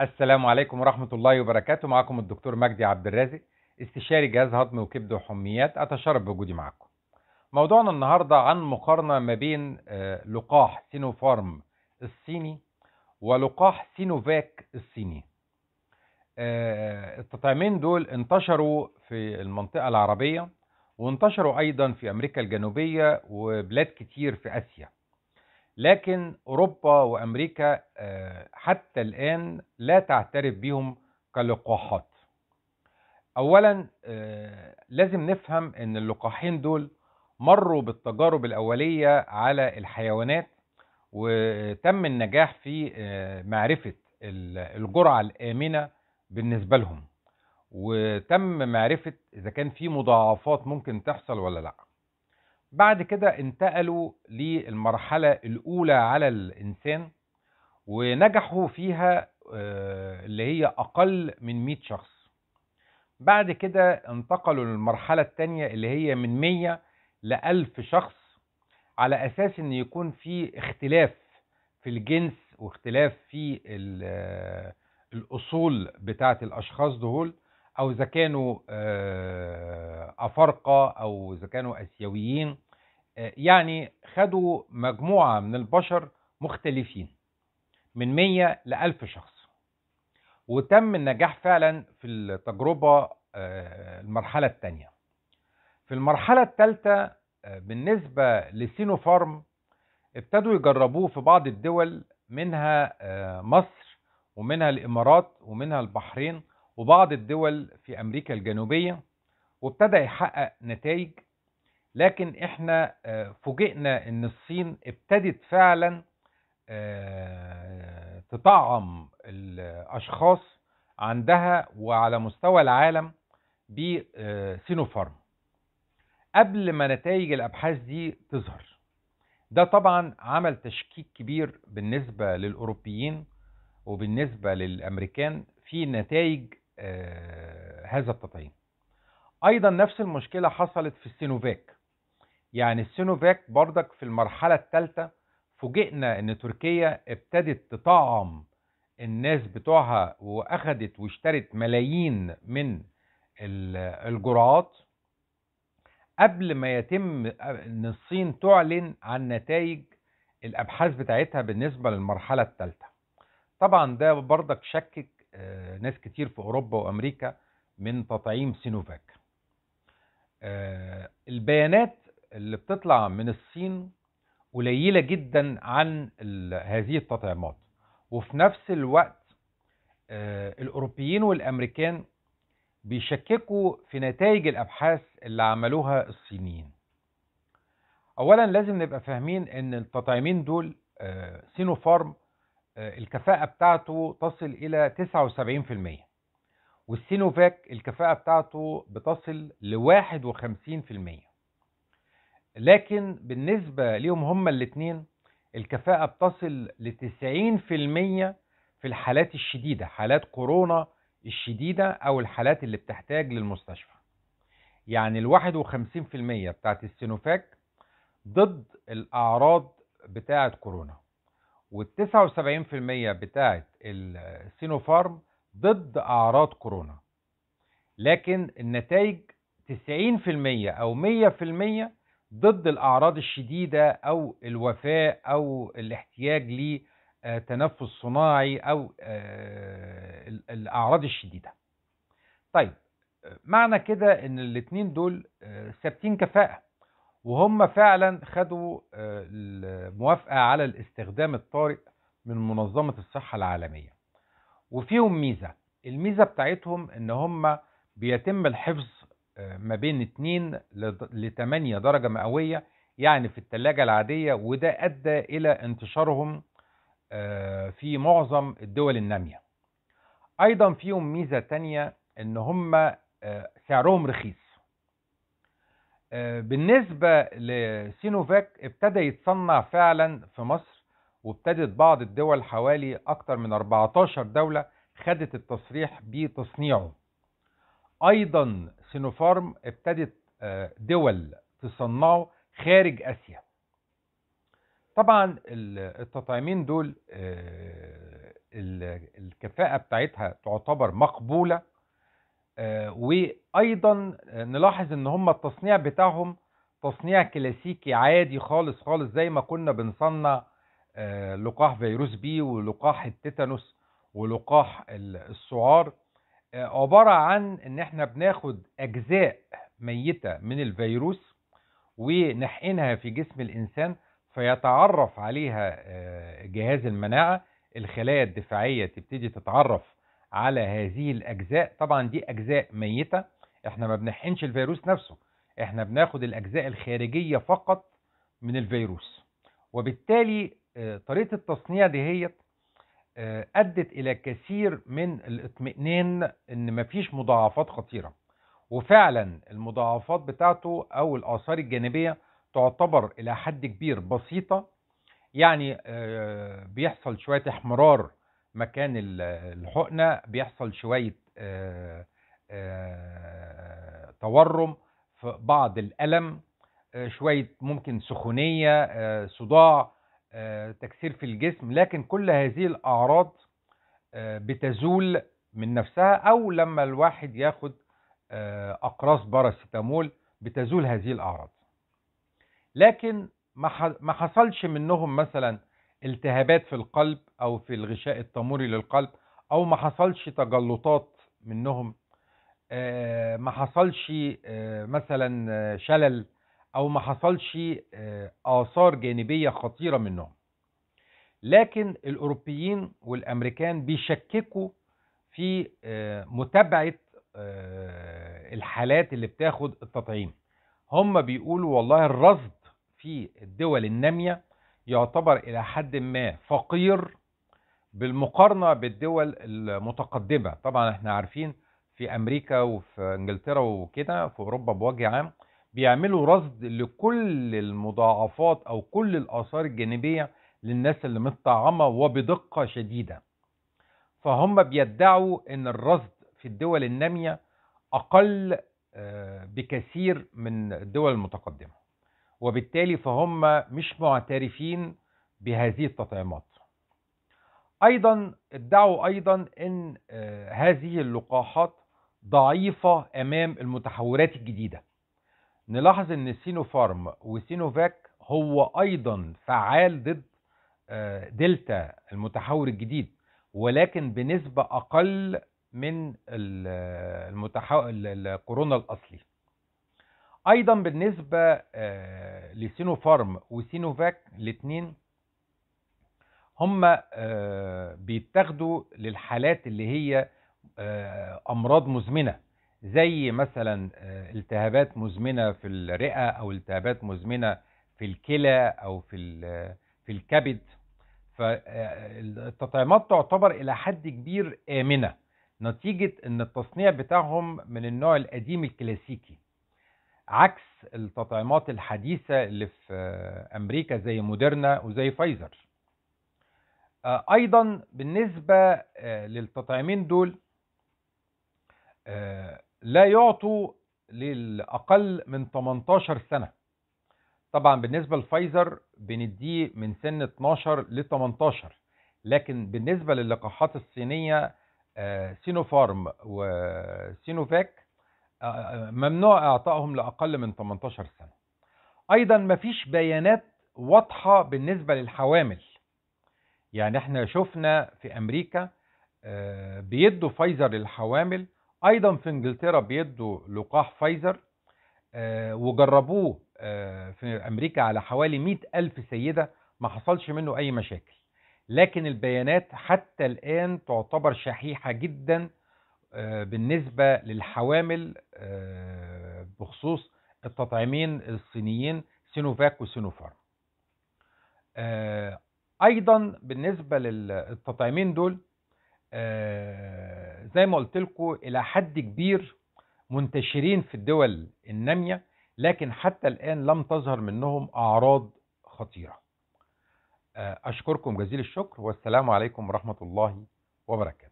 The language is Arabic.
السلام عليكم ورحمة الله وبركاته معكم الدكتور مجدي عبد الرازق استشاري جهاز هضم وكبد وحميات أتشرف بوجودي معكم موضوعنا النهاردة عن مقارنة ما بين آه، لقاح سينوفارم الصيني ولقاح سينوفاك الصيني آه، التطعيمين دول انتشروا في المنطقة العربية وانتشروا أيضا في أمريكا الجنوبية وبلاد كتير في آسيا لكن أوروبا وأمريكا آه، حتى الآن لا تعترف بهم كلقاحات أولا آه، لازم نفهم أن اللقاحين دول مروا بالتجارب الأولية على الحيوانات وتم النجاح في آه، معرفة الجرعة الآمنة بالنسبة لهم وتم معرفة إذا كان في مضاعفات ممكن تحصل ولا لأ بعد كده انتقلوا للمرحلة الأولى على الإنسان ونجحوا فيها آه، اللي هي أقل من 100 شخص بعد كده انتقلوا للمرحلة الثانية اللي هي من 100 ل 1000 شخص على أساس إن يكون في اختلاف في الجنس واختلاف في آه، الأصول بتاعة الأشخاص دول او اذا كانوا آه، افارقه او اذا كانوا اسيويين آه، يعني خدوا مجموعه من البشر مختلفين من 100 ل 1000 شخص وتم النجاح فعلا في التجربه آه، المرحله الثانيه في المرحله الثالثه بالنسبه لسينوفارم ابتدوا يجربوه في بعض الدول منها مصر ومنها الامارات ومنها البحرين وبعض الدول في أمريكا الجنوبية وابتدى يحقق نتائج لكن احنا آه، فوجئنا ان الصين ابتدت فعلا آه، تطعم الاشخاص عندها وعلى مستوى العالم بسينوفارم آه، قبل ما نتائج الابحاث دي تظهر ده طبعا عمل تشكيك كبير بالنسبه للاوروبيين وبالنسبه للامريكان في نتائج آه، هذا التطعيم ايضا نفس المشكله حصلت في السينوفاك يعني السينوفاك بردك في المرحله الثالثه فوجئنا ان تركيا ابتدت تطعم الناس بتوعها واخدت واشترت ملايين من الجرعات قبل ما يتم ان الصين تعلن عن نتائج الابحاث بتاعتها بالنسبه للمرحله الثالثه طبعا ده بردك شكك آه، ناس كتير في أوروبا وأمريكا من تطعيم سينوفاك آه، البيانات اللي بتطلع من الصين قليلة جدا عن هذه التطعيمات وفي نفس الوقت آه، الأوروبيين والأمريكان بيشككوا في نتائج الأبحاث اللي عملوها الصينيين أولا لازم نبقى فاهمين أن التطعيمين دول سينوفارم آه، الكفاءة بتاعته تصل إلى 79% والسينوفاك الكفاءة بتاعته بتصل ل 51% لكن بالنسبة ليهم هما الاتنين الكفاءة بتصل ل 90% في الحالات الشديدة حالات كورونا الشديدة أو الحالات اللي بتحتاج للمستشفى يعني ال 51% بتاعت السينوفاك ضد الأعراض بتاعت كورونا وال79% بتاعت السينوفارم ضد أعراض كورونا لكن النتائج 90% أو 100% ضد الأعراض الشديدة أو الوفاة أو الاحتياج لتنفس صناعي أو آه، الأعراض الشديدة طيب معنى كده ان الاثنين دول آه، ثابتين كفاءة وهم فعلا خدوا آه، الموافقة على الاستخدام الطارئ من منظمة الصحة العالمية وفيهم ميزة الميزة بتاعتهم ان هم بيتم الحفظ آه، ما بين 2 ل 8 درجة مئوية يعني في الثلاجة العادية وده أدى إلى انتشارهم آه، في معظم الدول النامية أيضا فيهم ميزة تانية إن هم سعرهم رخيص آه، بالنسبة لسينوفاك ابتدى يتصنع فعلا في مصر وابتدت بعض الدول حوالي أكتر من 14 دولة خدت التصريح بتصنيعه أيضا سينوفارم ابتدت آه، دول تصنعه خارج آسيا طبعا التطعيمين دول آه، الكفاءة بتاعتها تعتبر مقبولة آه، وايضا آه، نلاحظ ان هم التصنيع بتاعهم تصنيع كلاسيكي عادي خالص خالص زي ما كنا بنصنع آه، لقاح فيروس بي ولقاح التيتانوس ولقاح السعار عبارة عن ان احنا بناخد اجزاء ميتة من الفيروس ونحقنها في جسم الانسان فيتعرف عليها جهاز المناعة الخلايا الدفاعية تبتدي تتعرف على هذه الأجزاء طبعا دي أجزاء ميتة احنا ما بنحقنش الفيروس نفسه احنا بناخد الأجزاء الخارجية فقط من الفيروس وبالتالي آه، طريقة التصنيع دهيت آه، أدت إلى كثير من الاطمئنان إن مفيش مضاعفات خطيرة وفعلا المضاعفات بتاعته أو الآثار الجانبية تعتبر إلى حد كبير بسيطة يعني آه، بيحصل شوية احمرار مكان الحقنه بيحصل شويه آه، آه، تورم في بعض الالم آه، شويه ممكن سخونيه صداع تكسير في الجسم لكن كل هذه الاعراض بتزول من نفسها او لما الواحد ياخد اقراص باراسيتامول بتزول هذه الاعراض لكن ما حصلش منهم مثلا التهابات في القلب أو في الغشاء التموري للقلب أو ما حصلش تجلطات منهم آه، ما حصلش آه، مثلا شلل أو ما حصلش آه، آثار جانبية خطيرة منهم لكن الأوروبيين والأمريكان بيشككوا في متابعة الحالات اللي بتاخد التطعيم هم بيقولوا والله الرصد في الدول النامية يعتبر إلى حد ما فقير بالمقارنة بالدول المتقدمة طبعا احنا عارفين في أمريكا وفي إنجلترا وكده في أوروبا بوجه عام بيعملوا رصد لكل المضاعفات أو كل الآثار الجانبية للناس اللي متطعمة وبدقة شديدة فهم بيدعوا أن الرصد في الدول النامية أقل آه، بكثير من الدول المتقدمة وبالتالي فهم مش معترفين بهذه التطعيمات ايضا ادعوا ايضا ان آه، هذه اللقاحات ضعيفه امام المتحورات الجديده نلاحظ ان سينوفارم وسينوفاك هو ايضا فعال ضد آه، دلتا المتحور الجديد ولكن بنسبه اقل من آه، المتحور الكورونا الاصلي ايضا بالنسبه آه، لسينوفارم وسينوفاك الاثنين هما آه، بيتاخدوا للحالات اللي هي آه، امراض مزمنه زي مثلا التهابات مزمنه في الرئه او التهابات مزمنه في الكلى او في في الكبد فالتطعيمات تعتبر الى حد كبير امنه نتيجه ان التصنيع بتاعهم من النوع القديم الكلاسيكي عكس التطعيمات الحديثة اللي في أمريكا زي موديرنا وزي فايزر آه، أيضا بالنسبة آه، للتطعيمين دول آه، لا يعطوا للأقل من 18 سنة طبعا بالنسبة لفايزر بنديه من سن 12 ل 18 لكن بالنسبة للقاحات الصينية سينوفارم وسينوفاك ممنوع إعطائهم لأقل من 18 سنة أيضا مفيش بيانات واضحة بالنسبة للحوامل يعني احنا شفنا في أمريكا آه، بيدوا فايزر للحوامل أيضا في إنجلترا بيدوا لقاح فايزر آه، وجربوه آه، في أمريكا على حوالي 100 ألف سيدة ما حصلش منه أي مشاكل لكن البيانات حتى الآن تعتبر شحيحة جدا آه، بالنسبة للحوامل آه، بخصوص التطعيمين الصينيين سينوفاك وسينوفارم آه، ايضا بالنسبه للتطعيمين دول زي ما قلت لكم الى حد كبير منتشرين في الدول الناميه لكن حتى الان لم تظهر منهم اعراض خطيره اشكركم جزيل الشكر والسلام عليكم ورحمه الله وبركاته